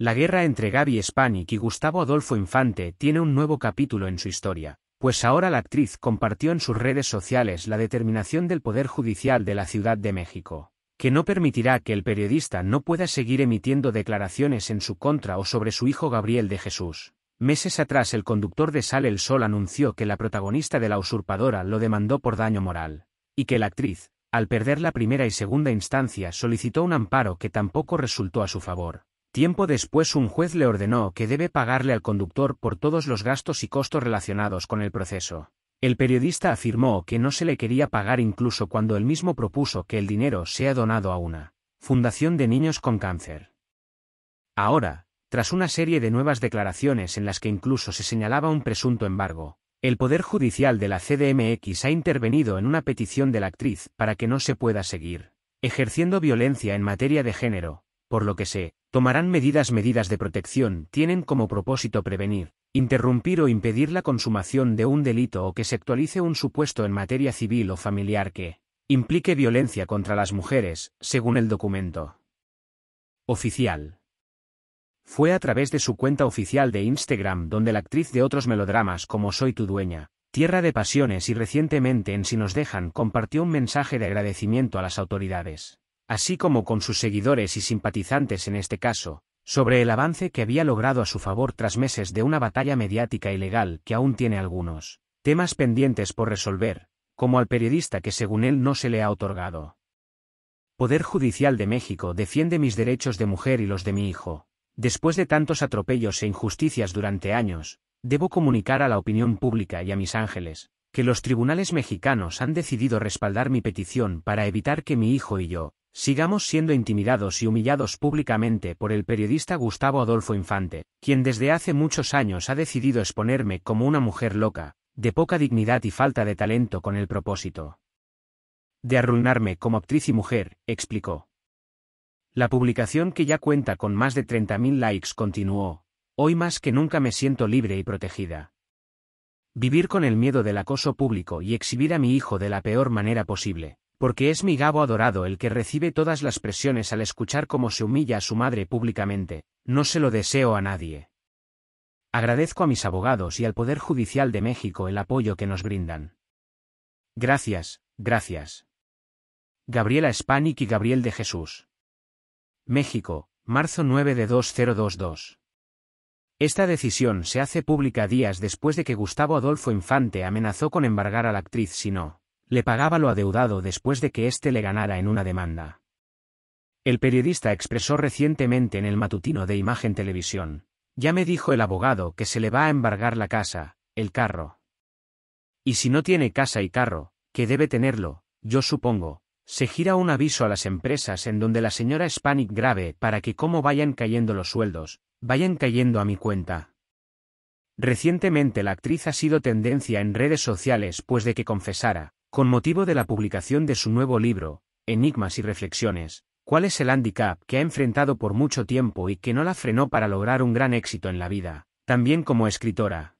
La guerra entre Gaby Spanik y Gustavo Adolfo Infante tiene un nuevo capítulo en su historia, pues ahora la actriz compartió en sus redes sociales la determinación del Poder Judicial de la Ciudad de México, que no permitirá que el periodista no pueda seguir emitiendo declaraciones en su contra o sobre su hijo Gabriel de Jesús. Meses atrás el conductor de Sal el Sol anunció que la protagonista de La Usurpadora lo demandó por daño moral, y que la actriz, al perder la primera y segunda instancia, solicitó un amparo que tampoco resultó a su favor. Tiempo después un juez le ordenó que debe pagarle al conductor por todos los gastos y costos relacionados con el proceso. El periodista afirmó que no se le quería pagar incluso cuando él mismo propuso que el dinero sea donado a una fundación de niños con cáncer. Ahora, tras una serie de nuevas declaraciones en las que incluso se señalaba un presunto embargo, el Poder Judicial de la CDMX ha intervenido en una petición de la actriz para que no se pueda seguir ejerciendo violencia en materia de género, por lo que se tomarán medidas medidas de protección tienen como propósito prevenir, interrumpir o impedir la consumación de un delito o que se actualice un supuesto en materia civil o familiar que implique violencia contra las mujeres, según el documento oficial. Fue a través de su cuenta oficial de Instagram donde la actriz de otros melodramas como Soy tu dueña, Tierra de Pasiones y recientemente en Si nos dejan compartió un mensaje de agradecimiento a las autoridades así como con sus seguidores y simpatizantes en este caso, sobre el avance que había logrado a su favor tras meses de una batalla mediática y legal que aún tiene algunos temas pendientes por resolver, como al periodista que según él no se le ha otorgado. Poder Judicial de México defiende mis derechos de mujer y los de mi hijo. Después de tantos atropellos e injusticias durante años, debo comunicar a la opinión pública y a mis ángeles, que los tribunales mexicanos han decidido respaldar mi petición para evitar que mi hijo y yo, Sigamos siendo intimidados y humillados públicamente por el periodista Gustavo Adolfo Infante, quien desde hace muchos años ha decidido exponerme como una mujer loca, de poca dignidad y falta de talento con el propósito de arruinarme como actriz y mujer, explicó. La publicación que ya cuenta con más de 30.000 likes continuó, hoy más que nunca me siento libre y protegida. Vivir con el miedo del acoso público y exhibir a mi hijo de la peor manera posible. Porque es mi Gabo adorado el que recibe todas las presiones al escuchar cómo se humilla a su madre públicamente, no se lo deseo a nadie. Agradezco a mis abogados y al Poder Judicial de México el apoyo que nos brindan. Gracias, gracias. Gabriela Spanik y Gabriel de Jesús. México, marzo 9 de 2022. Esta decisión se hace pública días después de que Gustavo Adolfo Infante amenazó con embargar a la actriz si no le pagaba lo adeudado después de que éste le ganara en una demanda. El periodista expresó recientemente en el matutino de Imagen Televisión, ya me dijo el abogado que se le va a embargar la casa, el carro. Y si no tiene casa y carro, que debe tenerlo, yo supongo, se gira un aviso a las empresas en donde la señora Hispanic grave para que como vayan cayendo los sueldos, vayan cayendo a mi cuenta. Recientemente la actriz ha sido tendencia en redes sociales pues de que confesara, con motivo de la publicación de su nuevo libro, Enigmas y Reflexiones, ¿cuál es el handicap que ha enfrentado por mucho tiempo y que no la frenó para lograr un gran éxito en la vida? También como escritora,